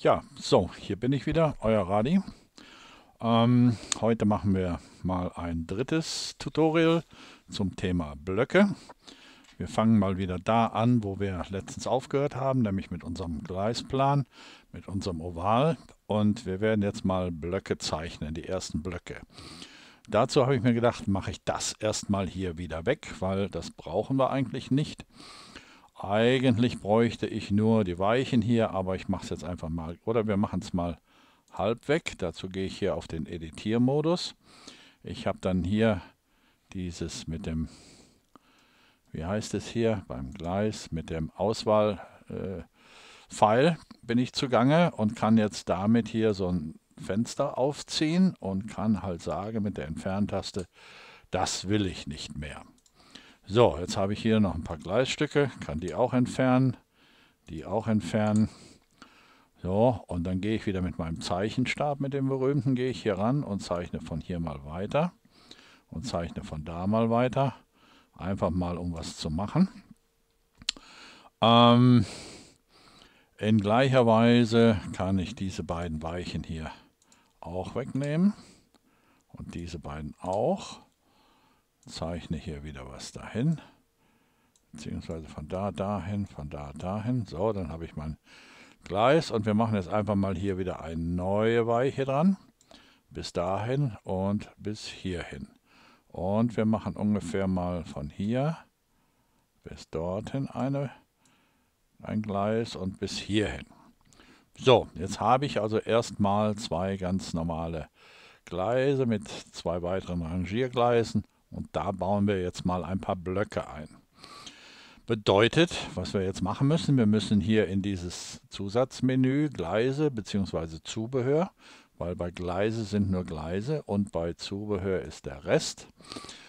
Ja, so, hier bin ich wieder, euer Radi. Ähm, heute machen wir mal ein drittes Tutorial zum Thema Blöcke. Wir fangen mal wieder da an, wo wir letztens aufgehört haben, nämlich mit unserem Gleisplan, mit unserem Oval. Und wir werden jetzt mal Blöcke zeichnen, die ersten Blöcke. Dazu habe ich mir gedacht, mache ich das erstmal hier wieder weg, weil das brauchen wir eigentlich nicht. Eigentlich bräuchte ich nur die Weichen hier, aber ich mache es jetzt einfach mal. Oder wir machen es mal halb weg. Dazu gehe ich hier auf den Editiermodus. Ich habe dann hier dieses mit dem, wie heißt es hier, beim Gleis, mit dem Auswahl-Pfeil äh, bin ich zugange und kann jetzt damit hier so ein Fenster aufziehen und kann halt sagen mit der Entferntaste, das will ich nicht mehr. So, jetzt habe ich hier noch ein paar Gleisstücke, kann die auch entfernen, die auch entfernen. So, und dann gehe ich wieder mit meinem Zeichenstab, mit dem berühmten, gehe ich hier ran und zeichne von hier mal weiter und zeichne von da mal weiter. Einfach mal, um was zu machen. Ähm, in gleicher Weise kann ich diese beiden Weichen hier auch wegnehmen und diese beiden auch zeichne hier wieder was dahin, beziehungsweise von da dahin, von da dahin. So, dann habe ich mein Gleis und wir machen jetzt einfach mal hier wieder eine neue Weiche dran. Bis dahin und bis hierhin. Und wir machen ungefähr mal von hier bis dorthin eine, ein Gleis und bis hierhin. So, jetzt habe ich also erstmal zwei ganz normale Gleise mit zwei weiteren Rangiergleisen und da bauen wir jetzt mal ein paar Blöcke ein. Bedeutet, was wir jetzt machen müssen, wir müssen hier in dieses Zusatzmenü Gleise bzw. Zubehör, weil bei Gleise sind nur Gleise und bei Zubehör ist der Rest.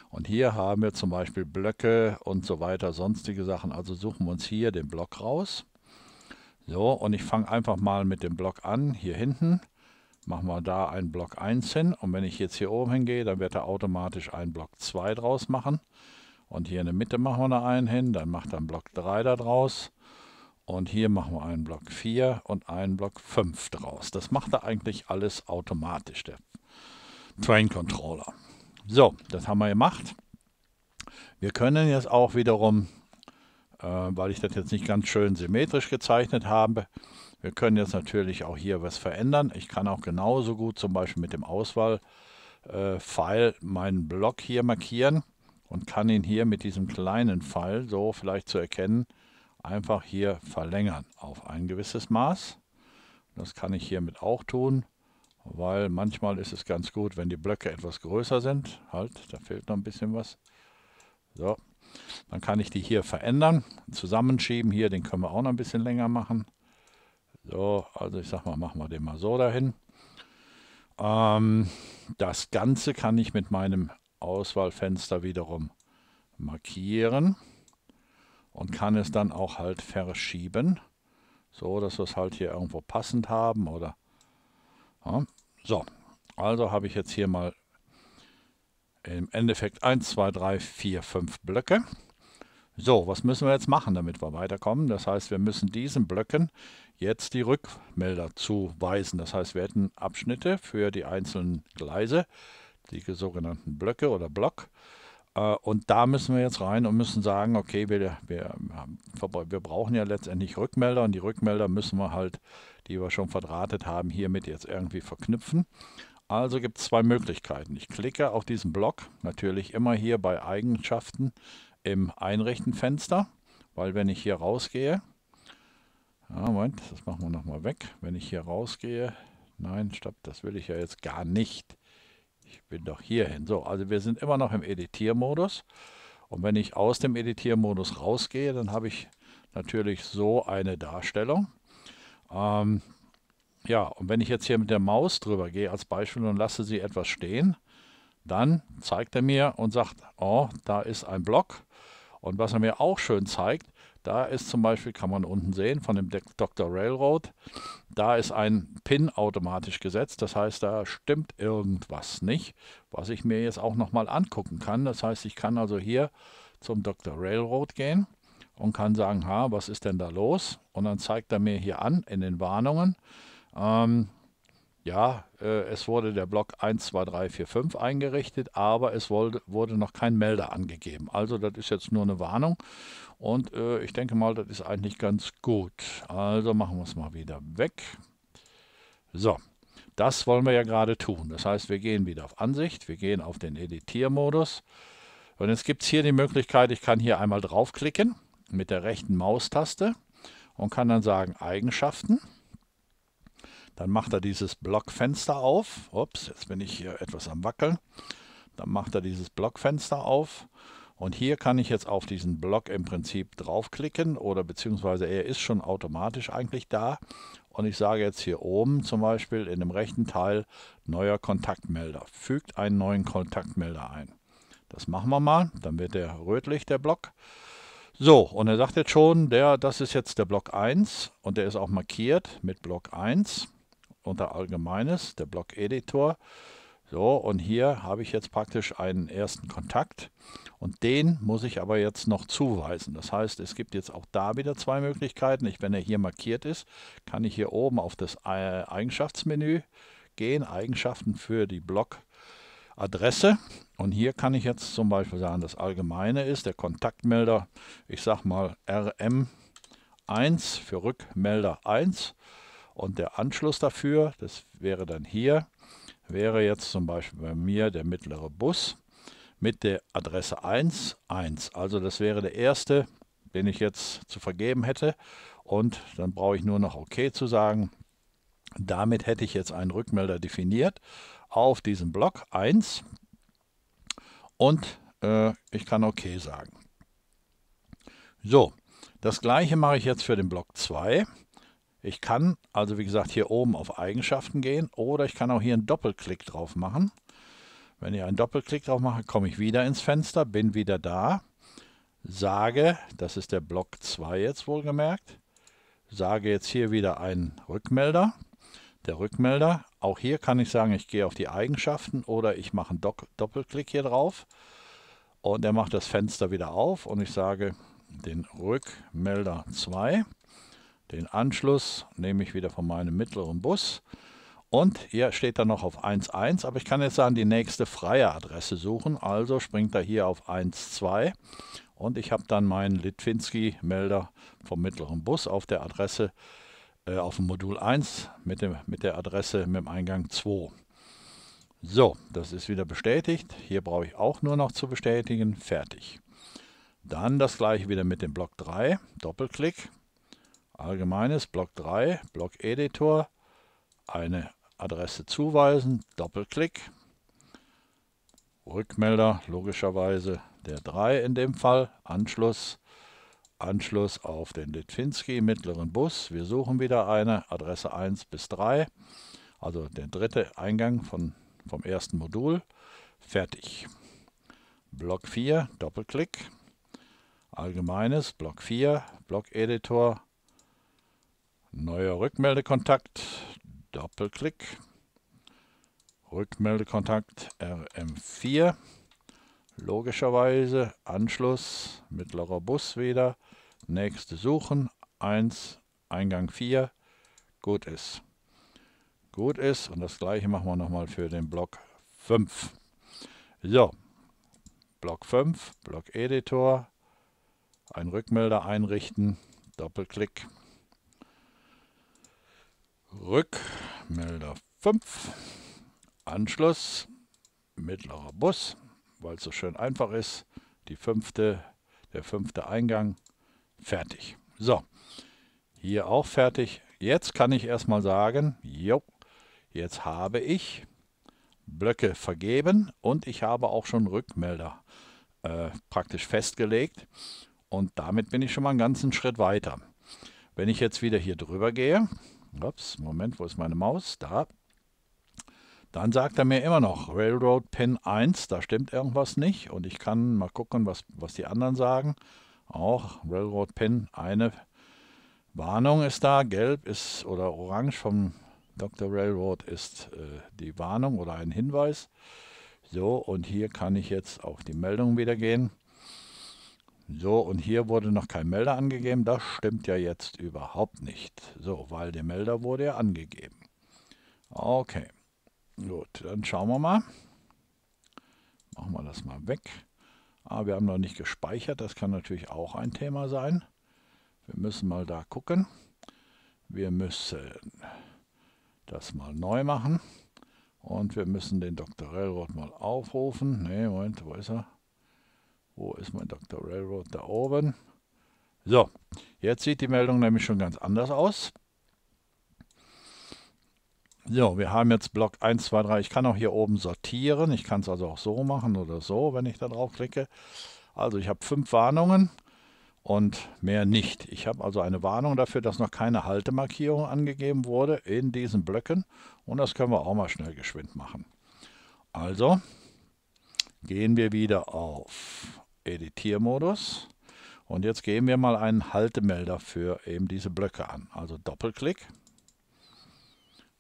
Und hier haben wir zum Beispiel Blöcke und so weiter, sonstige Sachen. Also suchen wir uns hier den Block raus. So, und ich fange einfach mal mit dem Block an, hier hinten machen wir da einen Block 1 hin und wenn ich jetzt hier oben hingehe, dann wird er automatisch einen Block 2 draus machen und hier in der Mitte machen wir da einen hin, dann macht er einen Block 3 da draus und hier machen wir einen Block 4 und einen Block 5 draus. Das macht er eigentlich alles automatisch, der Train Controller. So, das haben wir gemacht. Wir können jetzt auch wiederum, äh, weil ich das jetzt nicht ganz schön symmetrisch gezeichnet habe, wir können jetzt natürlich auch hier was verändern. Ich kann auch genauso gut zum Beispiel mit dem Auswahl-Pfeil äh, meinen Block hier markieren und kann ihn hier mit diesem kleinen Pfeil, so vielleicht zu erkennen, einfach hier verlängern auf ein gewisses Maß. Das kann ich hiermit auch tun, weil manchmal ist es ganz gut, wenn die Blöcke etwas größer sind. Halt, da fehlt noch ein bisschen was. So, dann kann ich die hier verändern, zusammenschieben. Hier, den können wir auch noch ein bisschen länger machen. So, also ich sag mal, machen wir den mal so dahin. Ähm, das Ganze kann ich mit meinem Auswahlfenster wiederum markieren und kann es dann auch halt verschieben, so dass wir es halt hier irgendwo passend haben oder ja. so. Also habe ich jetzt hier mal im Endeffekt 1, 2, 3, 4, 5 Blöcke. So, was müssen wir jetzt machen, damit wir weiterkommen? Das heißt, wir müssen diesen Blöcken jetzt die Rückmelder zuweisen. Das heißt, wir hätten Abschnitte für die einzelnen Gleise, die sogenannten Blöcke oder Block. Äh, und da müssen wir jetzt rein und müssen sagen, okay, wir, wir, wir brauchen ja letztendlich Rückmelder und die Rückmelder müssen wir halt, die wir schon verdrahtet haben, hiermit jetzt irgendwie verknüpfen. Also gibt es zwei Möglichkeiten. Ich klicke auf diesen Block, natürlich immer hier bei Eigenschaften im einrechten Fenster, weil wenn ich hier rausgehe, ja, Moment, das machen wir nochmal weg. Wenn ich hier rausgehe, nein, stopp, das will ich ja jetzt gar nicht. Ich bin doch hierhin. So, also wir sind immer noch im Editiermodus. Und wenn ich aus dem Editiermodus rausgehe, dann habe ich natürlich so eine Darstellung. Ähm, ja, und wenn ich jetzt hier mit der Maus drüber gehe als Beispiel und lasse sie etwas stehen, dann zeigt er mir und sagt, oh, da ist ein Block. Und was er mir auch schön zeigt, da ist zum Beispiel, kann man unten sehen, von dem Dr. Railroad, da ist ein Pin automatisch gesetzt. Das heißt, da stimmt irgendwas nicht, was ich mir jetzt auch nochmal angucken kann. Das heißt, ich kann also hier zum Dr. Railroad gehen und kann sagen, ha, was ist denn da los? Und dann zeigt er mir hier an in den Warnungen, ähm, ja, äh, es wurde der Block 12345 eingerichtet, aber es wurde, wurde, noch kein Melder angegeben. Also das ist jetzt nur eine Warnung und äh, ich denke mal, das ist eigentlich ganz gut. Also machen wir es mal wieder weg. So, das wollen wir ja gerade tun. Das heißt, wir gehen wieder auf Ansicht, wir gehen auf den Editiermodus und jetzt gibt es hier die Möglichkeit, ich kann hier einmal draufklicken mit der rechten Maustaste und kann dann sagen Eigenschaften. Dann macht er dieses Blockfenster auf. Ups, jetzt bin ich hier etwas am Wackeln. Dann macht er dieses Blockfenster auf. Und hier kann ich jetzt auf diesen Block im Prinzip draufklicken oder beziehungsweise er ist schon automatisch eigentlich da. Und ich sage jetzt hier oben zum Beispiel in dem rechten Teil neuer Kontaktmelder. Fügt einen neuen Kontaktmelder ein. Das machen wir mal. Dann wird der rötlich, der Block. So, und er sagt jetzt schon, der, das ist jetzt der Block 1 und der ist auch markiert mit Block 1 unter Allgemeines, der Blog-Editor. So, und hier habe ich jetzt praktisch einen ersten Kontakt und den muss ich aber jetzt noch zuweisen. Das heißt, es gibt jetzt auch da wieder zwei Möglichkeiten. Ich, wenn er hier markiert ist, kann ich hier oben auf das äh, Eigenschaftsmenü gehen, Eigenschaften für die Blog-Adresse. Und hier kann ich jetzt zum Beispiel sagen, das Allgemeine ist der Kontaktmelder, ich sage mal RM1 für Rückmelder 1 und der Anschluss dafür, das wäre dann hier, wäre jetzt zum Beispiel bei mir der mittlere Bus mit der Adresse 1, 1. Also das wäre der erste, den ich jetzt zu vergeben hätte. Und dann brauche ich nur noch OK zu sagen. Damit hätte ich jetzt einen Rückmelder definiert auf diesen Block 1 und äh, ich kann OK sagen. So, das gleiche mache ich jetzt für den Block 2. Ich kann also wie gesagt hier oben auf Eigenschaften gehen oder ich kann auch hier einen Doppelklick drauf machen. Wenn ich einen Doppelklick drauf mache, komme ich wieder ins Fenster, bin wieder da, sage, das ist der Block 2 jetzt wohlgemerkt, sage jetzt hier wieder einen Rückmelder. Der Rückmelder, auch hier kann ich sagen, ich gehe auf die Eigenschaften oder ich mache einen Doc Doppelklick hier drauf und er macht das Fenster wieder auf und ich sage den Rückmelder 2 den Anschluss nehme ich wieder von meinem mittleren Bus. Und hier steht dann noch auf 1.1, aber ich kann jetzt sagen, die nächste freie Adresse suchen. Also springt er hier auf 1.2 und ich habe dann meinen Litwinski-Melder vom mittleren Bus auf der Adresse, äh, auf dem Modul 1 mit, dem, mit der Adresse mit dem Eingang 2. So, das ist wieder bestätigt. Hier brauche ich auch nur noch zu bestätigen. Fertig. Dann das gleiche wieder mit dem Block 3. Doppelklick. Allgemeines, Block 3, Block Editor, eine Adresse zuweisen, Doppelklick, Rückmelder, logischerweise der 3 in dem Fall, Anschluss, Anschluss auf den Litvinsky, mittleren Bus. Wir suchen wieder eine Adresse 1 bis 3, also der dritte Eingang von, vom ersten Modul. Fertig. Block 4, Doppelklick, Allgemeines, Block 4, Block Editor, Neuer Rückmeldekontakt, Doppelklick, Rückmeldekontakt RM4, logischerweise Anschluss, mittlerer Bus wieder, nächste Suchen, 1, Eingang 4, gut ist. Gut ist und das gleiche machen wir nochmal für den Block 5. So, Block 5, Block Editor, ein Rückmelder einrichten, Doppelklick, Rückmelder 5, Anschluss, mittlerer Bus, weil es so schön einfach ist, die fünfte, der fünfte Eingang, fertig. So, hier auch fertig. Jetzt kann ich erstmal sagen, jo, jetzt habe ich Blöcke vergeben und ich habe auch schon Rückmelder äh, praktisch festgelegt und damit bin ich schon mal einen ganzen Schritt weiter. Wenn ich jetzt wieder hier drüber gehe, Ups, Moment, wo ist meine Maus? Da. Dann sagt er mir immer noch Railroad Pin 1, da stimmt irgendwas nicht. Und ich kann mal gucken, was, was die anderen sagen. Auch Railroad Pin, eine Warnung ist da. Gelb ist oder orange vom Dr. Railroad ist äh, die Warnung oder ein Hinweis. So, und hier kann ich jetzt auf die Meldung wieder gehen. So, und hier wurde noch kein Melder angegeben. Das stimmt ja jetzt überhaupt nicht. So, weil der Melder wurde ja angegeben. Okay. Gut, dann schauen wir mal. Machen wir das mal weg. Ah, wir haben noch nicht gespeichert. Das kann natürlich auch ein Thema sein. Wir müssen mal da gucken. Wir müssen das mal neu machen. Und wir müssen den Dr. Railroad mal aufrufen. Ne, Moment, wo ist er? Wo ist mein Dr. Railroad? Da oben. So, jetzt sieht die Meldung nämlich schon ganz anders aus. So, wir haben jetzt Block 1, 2, 3. Ich kann auch hier oben sortieren. Ich kann es also auch so machen oder so, wenn ich da drauf klicke. Also ich habe fünf Warnungen und mehr nicht. Ich habe also eine Warnung dafür, dass noch keine Haltemarkierung angegeben wurde in diesen Blöcken. Und das können wir auch mal schnell geschwind machen. Also gehen wir wieder auf Editiermodus. Und jetzt geben wir mal einen Haltemelder für eben diese Blöcke an. Also Doppelklick.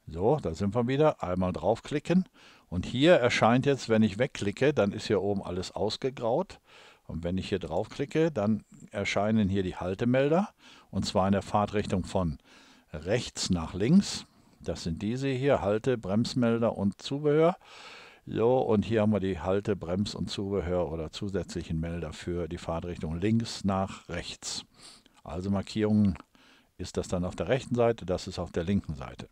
So, da sind wir wieder. Einmal draufklicken. Und hier erscheint jetzt, wenn ich wegklicke, dann ist hier oben alles ausgegraut. Und wenn ich hier draufklicke, dann erscheinen hier die Haltemelder. Und zwar in der Fahrtrichtung von rechts nach links. Das sind diese hier, Halte, Bremsmelder und Zubehör. So, und hier haben wir die Halte-, Brems- und Zubehör oder zusätzlichen Melder für die Fahrtrichtung links nach rechts. Also Markierungen ist das dann auf der rechten Seite, das ist auf der linken Seite.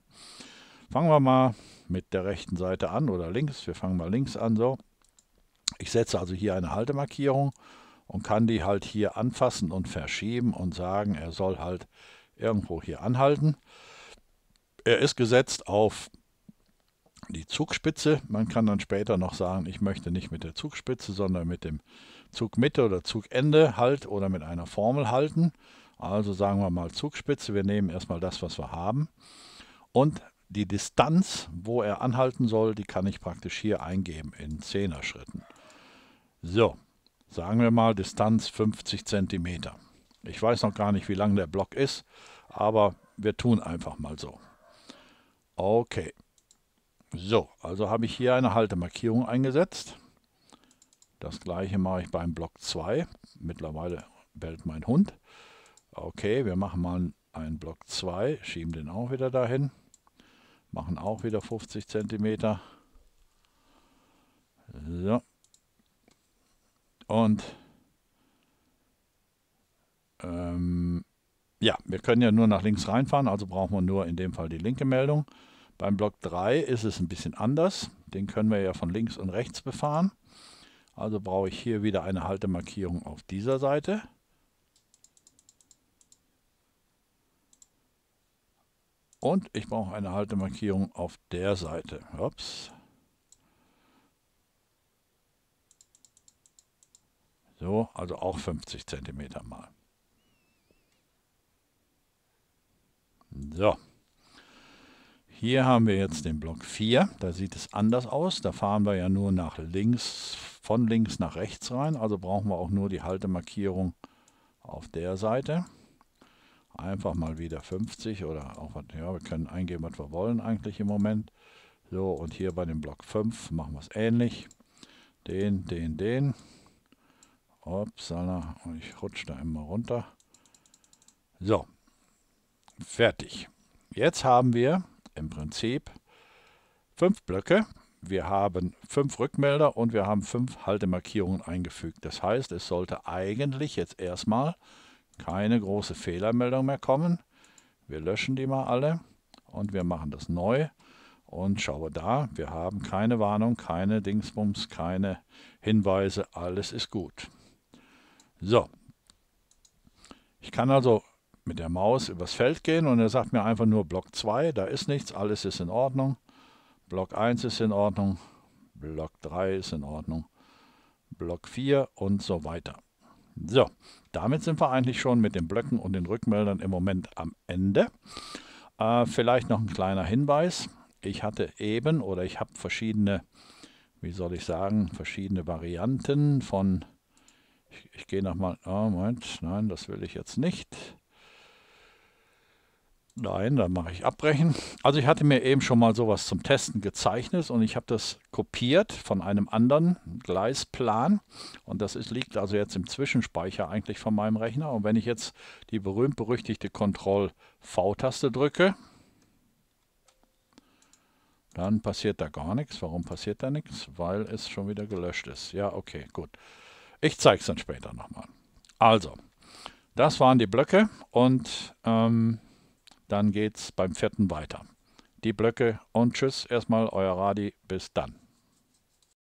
Fangen wir mal mit der rechten Seite an oder links. Wir fangen mal links an. So, ich setze also hier eine Haltemarkierung und kann die halt hier anfassen und verschieben und sagen, er soll halt irgendwo hier anhalten. Er ist gesetzt auf die Zugspitze. Man kann dann später noch sagen, ich möchte nicht mit der Zugspitze, sondern mit dem Zugmitte oder Zugende halt oder mit einer Formel halten. Also sagen wir mal Zugspitze, wir nehmen erstmal das, was wir haben. Und die Distanz, wo er anhalten soll, die kann ich praktisch hier eingeben in 10er Schritten. So, sagen wir mal Distanz 50 cm. Ich weiß noch gar nicht, wie lang der Block ist, aber wir tun einfach mal so. Okay, so, also habe ich hier eine Haltemarkierung eingesetzt. Das gleiche mache ich beim Block 2. Mittlerweile bellt mein Hund. Okay, wir machen mal einen Block 2, schieben den auch wieder dahin. Machen auch wieder 50 cm. So. Und ähm, ja, wir können ja nur nach links reinfahren, also brauchen wir nur in dem Fall die linke Meldung. Beim Block 3 ist es ein bisschen anders. Den können wir ja von links und rechts befahren. Also brauche ich hier wieder eine Haltemarkierung auf dieser Seite. Und ich brauche eine Haltemarkierung auf der Seite. Ups. So, also auch 50 cm mal. So. Hier haben wir jetzt den Block 4, da sieht es anders aus, da fahren wir ja nur nach links, von links nach rechts rein, also brauchen wir auch nur die Haltemarkierung auf der Seite. Einfach mal wieder 50 oder auch was, ja, wir können eingeben, was wir wollen eigentlich im Moment. So, und hier bei dem Block 5 machen wir es ähnlich. Den, den, den. Upsala, ich rutsche da immer runter. So, fertig. Jetzt haben wir im Prinzip fünf Blöcke. Wir haben fünf Rückmelder und wir haben fünf Haltemarkierungen eingefügt. Das heißt, es sollte eigentlich jetzt erstmal keine große Fehlermeldung mehr kommen. Wir löschen die mal alle und wir machen das neu. Und schaue da, wir haben keine Warnung, keine Dingsbums, keine Hinweise, alles ist gut. So, ich kann also mit der Maus übers Feld gehen und er sagt mir einfach nur Block 2, da ist nichts, alles ist in Ordnung. Block 1 ist in Ordnung, Block 3 ist in Ordnung, Block 4 und so weiter. So, damit sind wir eigentlich schon mit den Blöcken und den Rückmeldern im Moment am Ende. Äh, vielleicht noch ein kleiner Hinweis. Ich hatte eben oder ich habe verschiedene, wie soll ich sagen, verschiedene Varianten von, ich, ich gehe nochmal, oh Moment, nein, das will ich jetzt nicht. Nein, dann mache ich abbrechen. Also ich hatte mir eben schon mal sowas zum Testen gezeichnet und ich habe das kopiert von einem anderen Gleisplan und das ist, liegt also jetzt im Zwischenspeicher eigentlich von meinem Rechner und wenn ich jetzt die berühmt-berüchtigte Ctrl-V-Taste drücke, dann passiert da gar nichts. Warum passiert da nichts? Weil es schon wieder gelöscht ist. Ja, okay, gut. Ich zeige es dann später nochmal. Also, das waren die Blöcke und... Ähm, dann geht's beim vierten weiter. Die Blöcke und tschüss erstmal euer Radi. Bis dann.